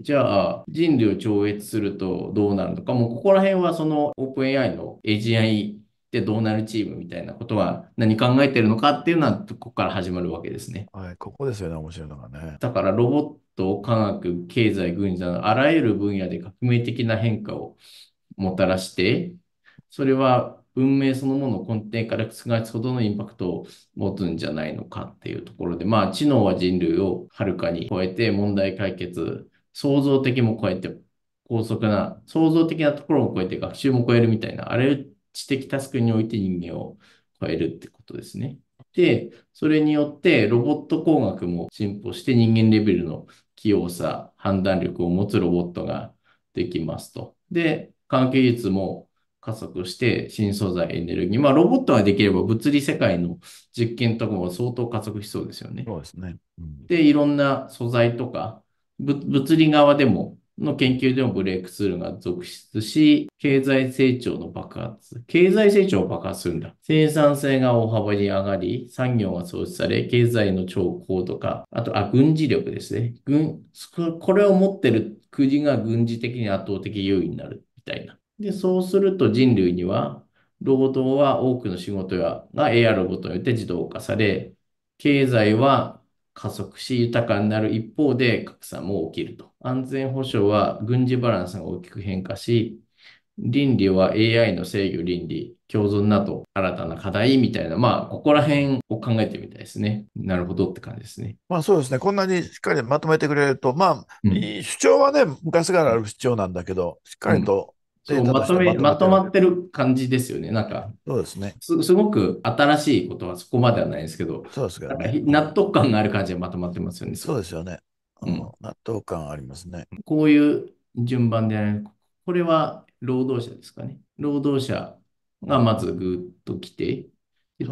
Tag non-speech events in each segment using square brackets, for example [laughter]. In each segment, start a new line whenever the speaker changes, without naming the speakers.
じゃあ人類を超越するとどうなるのか、もうここら辺はその OpenAI の AGI ってどうなるチームみたいなことは何考えてるのかっていうのはここから始まるわけですね。はい、ここですよね、面白いのがね。だからロボット、科学、経済、軍事などあらゆる分野で革命的な変化をもたらして、それは運命そのものを根底から覆すほどのインパクトを持つんじゃないのかっていうところで、まあ、知能は人類をはるかに超えて問題解決創造的も超えて、高速な、創造的なところも超えて、学習も超えるみたいな、あれ知的タスクにおいて人間を超えるってことですね。で、それによってロボット工学も進歩して人間レベルの器用さ、判断力を持つロボットができますと。で、科学技術も加速して新素材、エネルギー。まあ、ロボットができれば物理世界の実験とかも相当加速しそうですよね。そうですね。うん、で、いろんな素材とか物理側でも、の研究でもブレイクツールが続出し、経済成長の爆発。経済成長を爆発するんだ。生産性が大幅に上がり、産業が創出され、経済の兆候とか、あと、あ、軍事力ですね。軍、これを持ってる国が軍事的に圧倒的優位になるみたいな。で、そうすると人類には、労働は多くの仕事が AR ロボットによって自動化され、経済は加速し、豊かになる一方で格差も起きると。安全保障は軍事バランスが大きく変化し、倫理は AI の制御倫理、共存など新たな課題みたいな、まあ、ここら辺を考えてみたいですね。なるほどって感じですね。
まあそうですね。こんなにしっかりまとめてくれると、まあ、うん、主張
はね、昔からある主張なんだけど、しっかりとそうまとめ、まとまってる感じですよね。なんか、そうですね。すすごく新しいことはそこまではないですけど、そうですけど、ね、納得感がある感じでまとまってますよね。そうですよね。うん、納得感ありますね。こういう順番でやる。これは労働者ですかね。労働者がまずぐっと来て、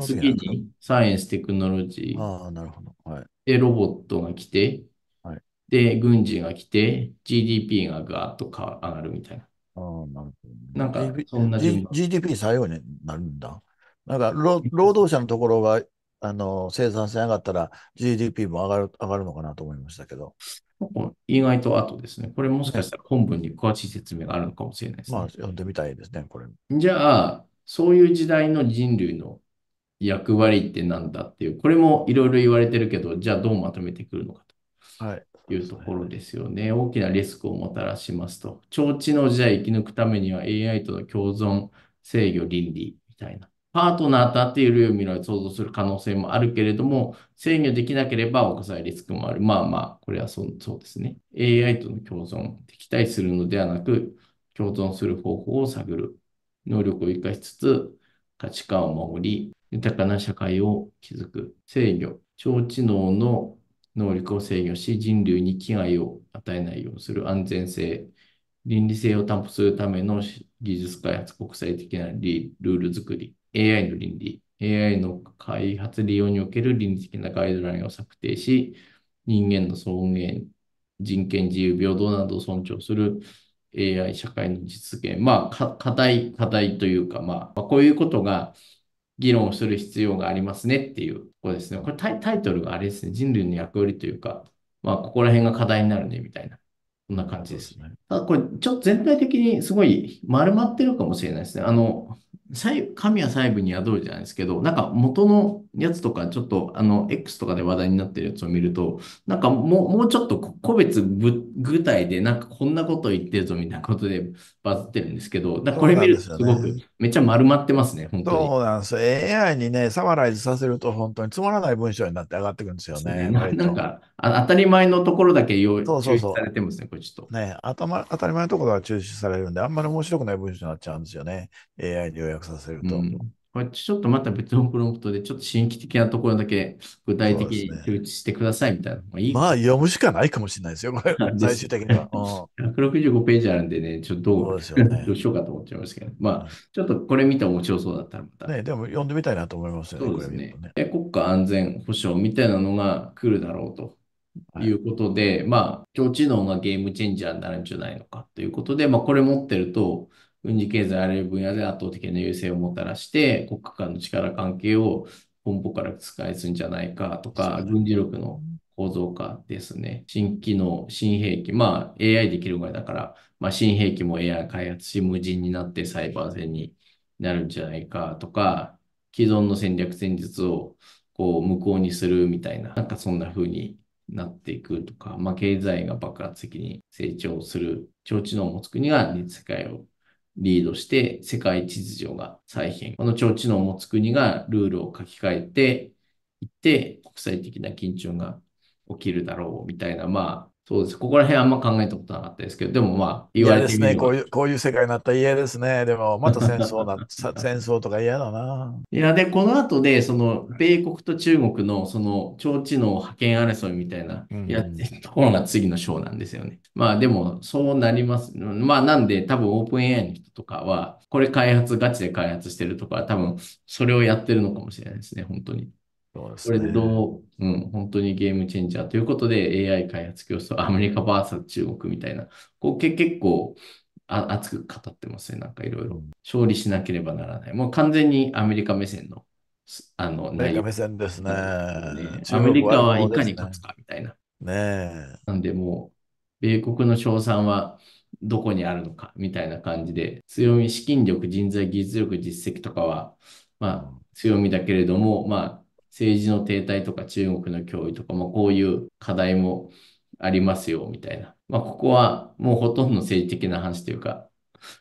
次にサイエンス、テクノロジー。あなるほど。はい。で、ロボットが来て、はい、で、軍事が来て、GDP がガーッと上がるみたいな。あなるほど。なんか、そんな G、d
p 最後になるんだ。なんか労、労働者のところが、あの、生産性上がったら GDP も上がる、上がるのかなと思いましたけど。意外と後ですね。これも
しかしたら本文に詳しい説明があるのかもしれないですね。まあ、読んでみたいですね、これ。じゃあ、そういう時代の人類の役割って何だっていう、これもいろいろ言われてるけど、じゃあどうまとめてくるのかと。いうところですよね。はい、大きなリスクをもたらしますと。超知能時代生き抜くためには AI との共存、制御、倫理みたいな。パートナーとっている未来を想像する可能性もあるけれども、制御できなければ犯されリスクもある。まあまあ、これはそうそうですね。AI との共存、敵対するのではなく、共存する方法を探る。能力を生かしつつ、価値観を守り、豊かな社会を築く。制御、超知能の能力を制御し、人類に危害を与えないようにする安全性、倫理性を担保するための技術開発、国際的なルール作り、AI の倫理、AI の開発利用における倫理的なガイドラインを策定し、人間の尊厳、人権、自由、平等などを尊重する AI 社会の実現。まあ、課題、課題というか、まあ、こういうことが、議論をする必要がありますねっていうことですね。これタイトルがあれですね。人類の役割というか、まあ、ここら辺が課題になるねみたいな。こんな感じですね。ただこれ、ちょっと全体的にすごい丸まってるかもしれないですね。あの、神は細部に宿るじゃないですけど、なんか元のやつとか、ちょっとあの、X とかで話題になってるやつを見ると、なんかもう、もうちょっと個別具体で、なんかこんなこと言ってるぞみたいなことでバズってるんですけど、これ見るとすごく、めっちゃ丸まってますね、本
当に。そうなんですよ。AI にね、サマライズさせると本当につまらない文章になって上がってくるんですよね。ねなんかあ、当たり前のところだけ用意されてますね、これちょっと。ね、頭、当たり前のところが抽出されるんで、あんまり面白くない文章になっちゃうんですよね。AI にさせる
と。うんこれちょっとまた別のプロンプトで、ちょっと新規的なところだけ具体的に打知してくださいみたいな。まあ、いいまあ、読むしかないかもしれないですよ、これ、最終的には。165ページあるんでね、ちょっとどうう、ね、どうしようかと思っちゃいますけど、まあ、ちょっとこれ見て面白そうだったらま
た。ね、でも読んでみたいなと思いますよね、そうですね。
ね国家安全保障みたいなのが来るだろうと。いうことで、まあ、超知能がゲームチェンジャーになるんじゃないのかということで、まあ、これ持ってると、軍事経済あらゆる分野で圧倒的な優勢をもたらして、国家間の力関係を根本から覆すんじゃないかとか、軍事力の構造化ですね。新機能、新兵器、まあ AI できるぐらいだから、まあ、新兵器も AI 開発し、無人になってサイバー戦になるんじゃないかとか、既存の戦略戦術をこう無効にするみたいな、なんかそんな風になっていくとか、まあ、経済が爆発的に成長する、超知能を持つ国が世界をリードして世界秩序が再編。この超知能を持つ国がルールを書き換えていって国際的な緊張が起きるだろうみたいな、まあ、そうです。ここら辺あんま考えたことなかったですけど、でもまあ、言われてみれば。嫌ですね。こう
いう、こういう世界になったら嫌ですね。でも、また戦争な、[laughs] 戦争とか嫌だな。
いや、で、この後で、その、米国と中国の、その、超知能覇権争いみたいな、やってるところが次の章なんですよね。うん、まあ、でも、そうなります。まあ、なんで、多分、オープン AI の人とかは、これ開発、ガチで開発してるとか、多分、それをやってるのかもしれないですね、本当に。これどう、うん、本当にゲームチェンジャーということで AI 開発競争、アメリカ VS 中国みたいな、こうけ結構あ熱く語ってますね、なんかいろいろ。勝利しなければならない。もう完全にアメリカ目線の、あの、内容。アメリカ目線ですね。ねアメリカはいかに勝つかみたいな。ねえ。なんでもう、米国の賞賛は、どこにあるのかみたいな感じで、強み、資金力、人材、技術力、実績とかは、まあ、強みだけれども、まあ、政治の停滞とか中国の脅威とか、まあ、こういう課題もありますよ、みたいな。まあ、ここはもうほとんど政治的な話というか、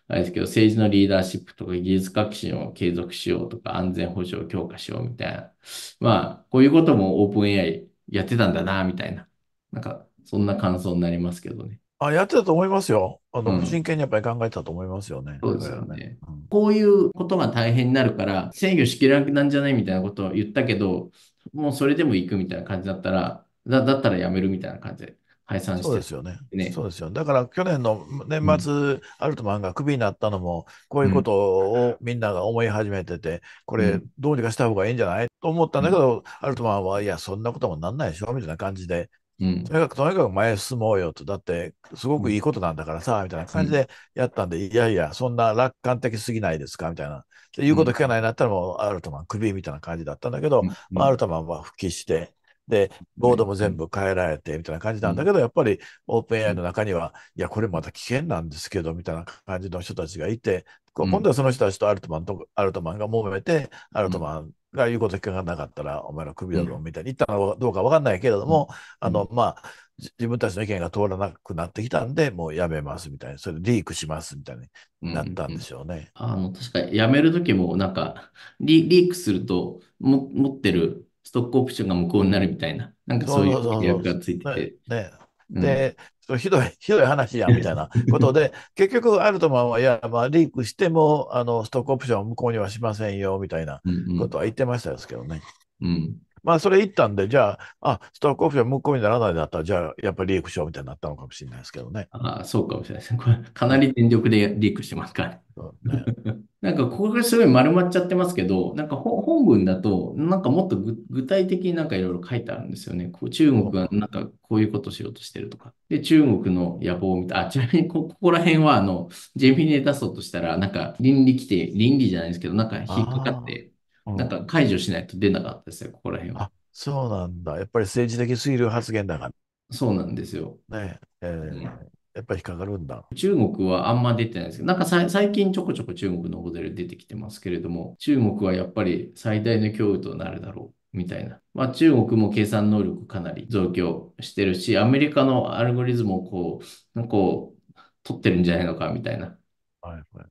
あれですけど、政治のリーダーシップとか技術革新を継続しようとか、安全保障を強化しようみたいな。まあ、こういうこともオープン AI やってたんだな、みたいな。なんか、そんな感想になりますけどね。あやってたと思いますよ。あ
の、うん、真剣にやっぱり考えてたと思いますよね。そうですよ
ね。ねうん、こういうことが大変になるから、制御しきれなくなんじゃないみたいなことを言ったけど、もうそれでも行くみたいな感じだったら、だだったらやめるみたいな感じで。解散して、そうですよね。そうですよ。だか
ら去年の年末、うん、アルトマンがクビになったのも、こういうことをみんなが思い始めてて、これどうにかした方がいいんじゃないと思ったんだけど、アルトマンはいや、そんなこともなんないでしょみたいな感じでとにかく、とにかく前へ進もうよと、だって、すごくいいことなんだからさ、みたいな感じでやったんで、いやいや、そんな楽観的すぎないですか、みたいな。て言うこと聞かないなったら、もう、アルトマン、クビみたいな感じだったんだけど、まあ、アルトマンは復帰して、で、ボードも全部変えられてみたいな感じなんだけど、やっぱりオープン AI の中には、いや、これまた危険なんですけど、みたいな感じの人たちがいて、今度はその人たちとアルトマンと、アルトマンが揉めて、アルトマンが言うこと聞かなかったら、お前の首をだうみたいに言ったのかどうか分かんないけれども、うん、あの、まあ、自分たちの意見が通らなくなってきたんで、も
うやめますみたいな、それリークしますみたいになったんでしょうね。うんうん、あの確かに、やめるときも、なんかリ、リークするとも、持ってるストックオプションが無効になるみたいな、なんかそういう契がついてて。そうそう
そうねで、ひどい、ひどい話や、みたいな [laughs] ことで、結局、アルトマンは、いや、まあ、リークしても、あの、ストックオプション向無効にはしませんよ、みたいなことは言ってましたですけどね。うん、うんまあ、それ言ったんで、じゃあ、あ、ストクオフィーはこ効にならないんだったら、じゃあ、やっぱりリークしようみたいになったのかもしれないですけどね。あ
あ、そうかもしれないですね。これ、かなり全力でリークしてますから。[laughs] なんか、ここがすごい丸まっちゃってますけど、なんか本文だと、なんかもっと具体的になんかいろいろ書いてあるんですよね。こう中国がなんかこういうことしようとしてるとか。で、中国の野望みたいあ、ちなみにここら辺は、あの、ジェミネ出そうとしたら、なんか倫理規定、倫理じゃないですけど、なんか引っかかって、なんか解除しないと出なかったですよ、ここら辺は。あ、
そうなん
だ。やっぱり政治的推流発言だから。そうなんですよ。ねえうんやっぱり引っかかるんだ。中国はあんま出てないですけど、なんか最近ちょこちょこ中国のモデル出てきてますけれども、中国はやっぱり最大の脅威となるだろう。みたいな。まあ中国も計算能力かなり増強してるし、アメリカのアルゴリズムをこう、なんかこう、取ってるんじゃないのかみたいな。はいはい。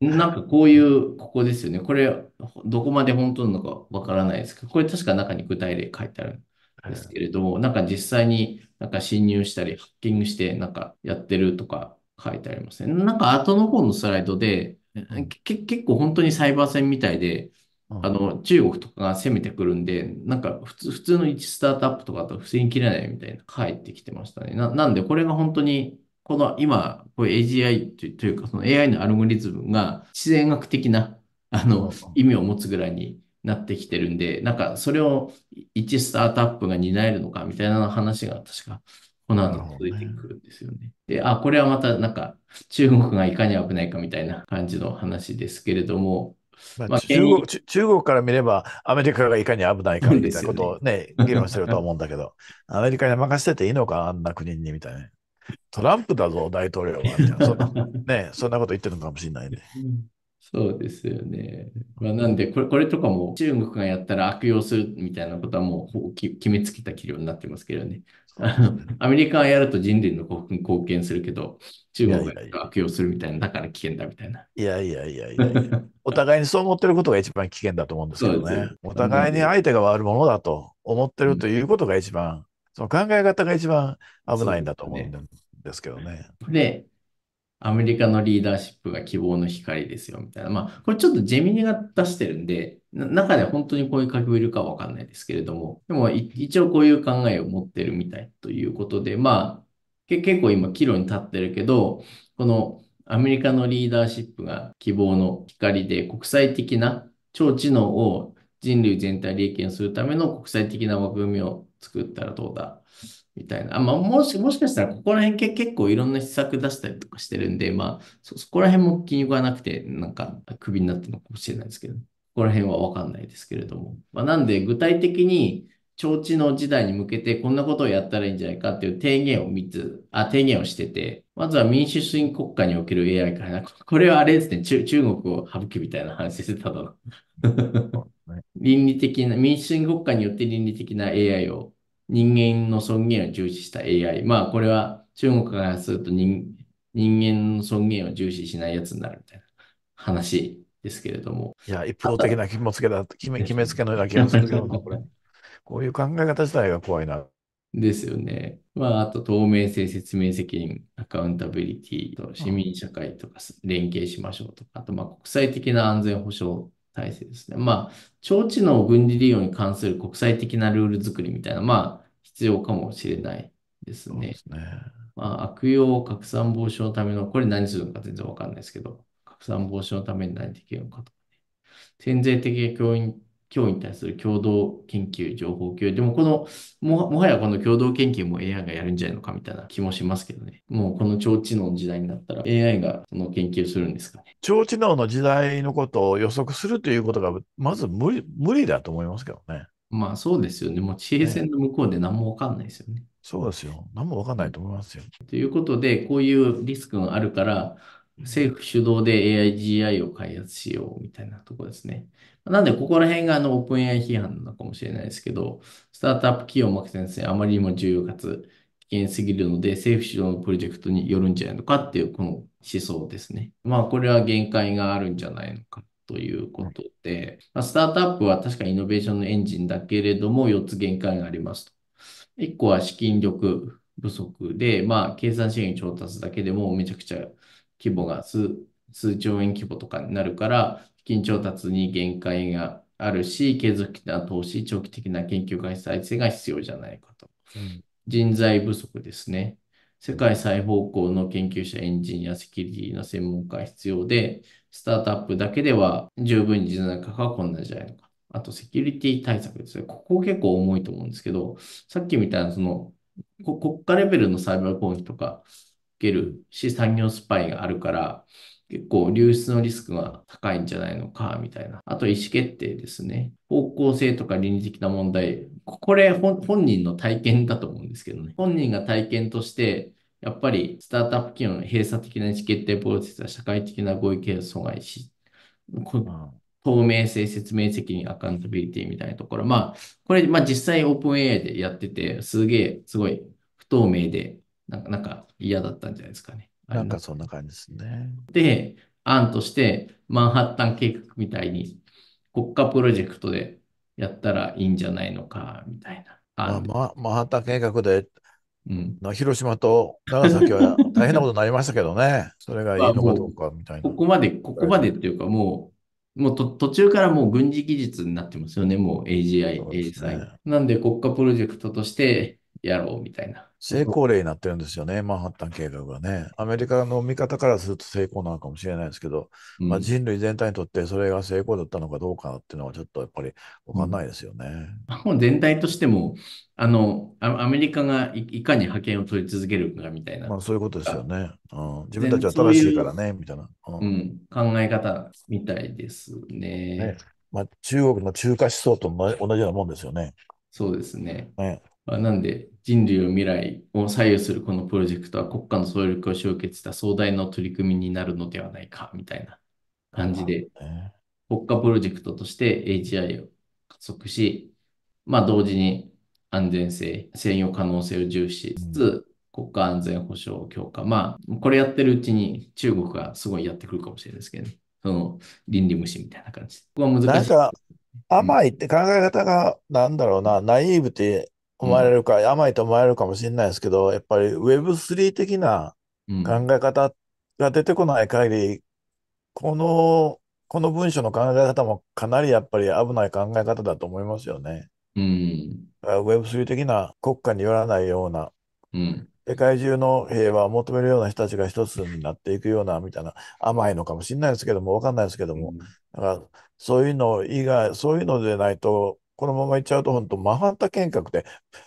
なんかこういう、ここですよね。これ、どこまで本当なのかわからないですけど、これ確か中に具体例書いてあるんですけれども、なんか実際になんか侵入したり、ハッキングしてなんかやってるとか書いてありますね。なんか後の方のスライドで、結構本当にサイバー戦みたいで、あの中国とかが攻めてくるんで、なんか普通普通の1スタートアップとかと防ぎきれないみたいな、返ってきてましたね。なんで、これが本当にこの今、こう AGI というか、その AI のアルゴリズムが自然学的な、あの、意味を持つぐらいになってきてるんで、なんかそれを一スタートアップが担えるのかみたいな話が確かこの後続いてくるんですよね。で、あ、これはまたなんか中国がいかに危ないかみたいな感じの話ですけれども、
まあ、まあ、中国
中国から見れば、アメリカがいかに危ないかみたいなことを
ね、ね議論してると思うんだけど、[laughs] アメリカに任せてていいのか、あんな国にみたいな。
トランプだぞ、大統領は。[laughs] そね、そんなこと言ってるのかもしれないね。そうですよね。まあ、なんでこれ、これとかも中国がやったら悪用するみたいなことはもう決めつけた器量になってますけどね。[laughs] アメリカがやると人類の幸福に貢献するけど、中国が悪用するみたいな、だから危険だみたいな。いやいやいやいやいやお互
いにそう思ってることが一番危険だと思うんですけどね。ねお互いに相手が悪者だと思ってるということが一番その考え方が一番危ないんだと思うん
ですけどね。でねで、アメリカのリーダーシップが希望の光ですよみたいな。まあ、これちょっとジェミニが出してるんで、中で本当にこういう書きいるかわかんないですけれども、でも一応こういう考えを持ってるみたいということで、まあ、結構今、岐路に立ってるけど、このアメリカのリーダーシップが希望の光で国際的な超知能を人類全体利益にするための国際的な枠組みを作ったらどうだみたいな。あまあ、もし、もしかしたらここら辺け結構いろんな施策出したりとかしてるんで、まあ、そ、そこら辺も気に食わなくて、なんか、クビになってるのかもしれないですけど、ここら辺はわかんないですけれども。まあ、なんで、具体的に、提知の時代に向けてこんなことをやったらいいんじゃないかっていう提言を3つ、あ、提言をしてて、まずは民主主義国家における AI からな、これはあれですね、中国を省きみたいな話してたの。倫理的な、民主主義国家によって倫理的な AI を、人間の尊厳を重視した AI。まあ、これは中国からすると人間の尊厳を重視しないやつになるみたいな話ですけれども。いや、一方的な気持ちがだ、決め決めつけのような気がするけど、これ。こういう考え方自体が怖いな。ですよね。まあ、あと透明性、説明責任、アカウンタビリティと市民社会とか連携しましょうとか、あとまあ国際的な安全保障体制ですね。まあ、超知能軍事利用に関する国際的なルール作りみたいな、まあ、必要かもしれないですね。すねまあ、悪用拡散防止のための、これ何するのか全然わかんないですけど、拡散防止のために何できるのかとか、ね、潜在的教員脅威に対する共同研究、情報共有。でもこのも、もはやこの共同研究も AI がやるんじゃないのかみたいな気もしますけどね。もうこの超知能の時代になったら AI がその研究するんですかね。超知能の時代
のことを予測するということが、まず無理、無理だと思いますけどね。まあそうです
よね。もう地平線の向こうで何もわかんないですよね。そうですよ。何もわかんないと思いますよ。ということで、こういうリスクがあるから、政府主導で AIGI を開発しようみたいなところですね。なんで、ここら辺があの、オープン AI 批判なのかもしれないですけど、スタートアップ企業を巻き先生、あまりにも重要かつ危険すぎるので、政府主導のプロジェクトによるんじゃないのかっていう、この思想ですね。まあ、これは限界があるんじゃないのかということで、まあ、スタートアップは確かイノベーションのエンジンだけれども、4つ限界がありますと。1個は資金力不足で、まあ、計算資源調達だけでもめちゃくちゃ規模が数兆円規模とかになるから、資金調達に限界があるし、継続的な投資、長期的な研究開発再生が必要じゃないかと。人材不足ですね。世界最方向の研究者、エンジニア、セキュリティの専門家が必要で、スタートアップだけでは十分に人材確保はこんなじゃないのか。あと、セキュリティ対策ですね。ここ結構重いと思うんですけど、さっきみたいな、その、国家レベルのサイバー攻撃とか、けるし、産業スパイがあるから、結構流出のリスクが高いんじゃないのか、みたいな。あと意思決定ですね。方向性とか倫理的な問題。これ本人の体験だと思うんですけどね。本人が体験として、やっぱりスタートアップ企業の閉鎖的な意思決定プロセスは社会的な合意形を阻害し、透明性、説明責任、アカウンタビリティみたいなところ。まあ、これ、まあ実際オープン a i でやってて、すげえ、すごい不透明で、なんか、なんか嫌だったんじゃないですかね。
なんかそんな感じですね。
で、案として、マンハッタン計画みたいに、国家プロジェクトでやったらいいんじゃないのか、みたいな。あまあ、マンハッタン計画で、うん、広島と長崎は大変なことになりましたけどね。[laughs] それがいいのかどうかみたいな。ここまで、ここまでっていうかもう、もう途中からもう軍事技術になってますよね、もう AGI、ね、a g i なんで国家プロジェクトとしてやろうみたいな。成功例になってるんですよね、マンハッタン計
画がね。アメリカの見方からすると成功なのかもしれないですけど、うん、まあ、人類全体にとってそれが成功だったのかどうかっていうのはちょっとやっぱり分かんないですよね。
うん、全体としてもあのアメリカがいかに覇権を取り続けるかみたいな。まあ、そういうことですよね、うん。自分たちは正しいからね、みたいな、うん。考え方みたいですね。ねまあ、中国の中華思想と同じようなもんですよね。そうですね。ねなんで人類の未来を左右するこのプロジェクトは国家の総力を集結した壮大な取り組みになるのではないかみたいな感じで、国家プロジェクトとして HI を加速し、まあ同時に安全性、専用可能性を重視しつつ、国家安全保障強化。まあ、これやってるうちに中国がすごいやってくるかもしれないですけどね。その倫理無視みたいな感じ。ここ
は難しい。なんか甘いって考え方が、なんだろうな、ナイーブって思われるか、甘いと思われるかもしれないですけど、やっぱり Web3 的な考え方が出てこない限り、この、この文章の考え方もかなりやっぱり危ない考え方だと思いますよね。Web3 的な国家によらないような、世界中の平和を求めるような人たちが一つになっていくようなみたいな甘いのかもしれないですけども分かんないですけども、だからそういうの以外そういうのでないとこのままいっちゃうと、本当、マハンタ計画って、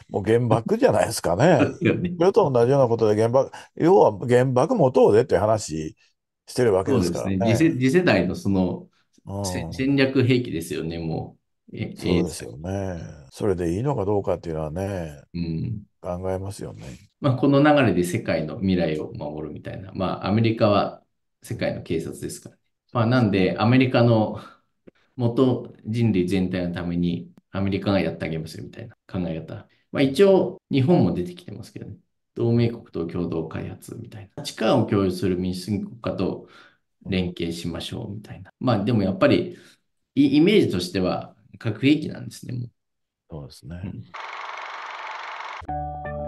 もう原爆じゃないですかね。それと同じようなことで、原爆、要は原爆持とうでって話してるわけですからね。ね次次世代のそ
の、うん、戦略兵器ですよね、もう。そうですよね。それでいいのかどうかっていうのはね、うん、考えますよね。まあ、この流れで世界の未来を守るみたいな。まあ、アメリカは世界の警察ですから、ね。まあ、なんで、アメリカの元人類全体のためにアメリカがやってあげますよみたいな考え方。まあ一応日本も出てきてますけどね。同盟国と共同開発みたいな。価値観を共有する民主主義国家と連携しましょうみたいな。まあでもやっぱりイメージとしては核兵器なんですね。もうそうですね。うん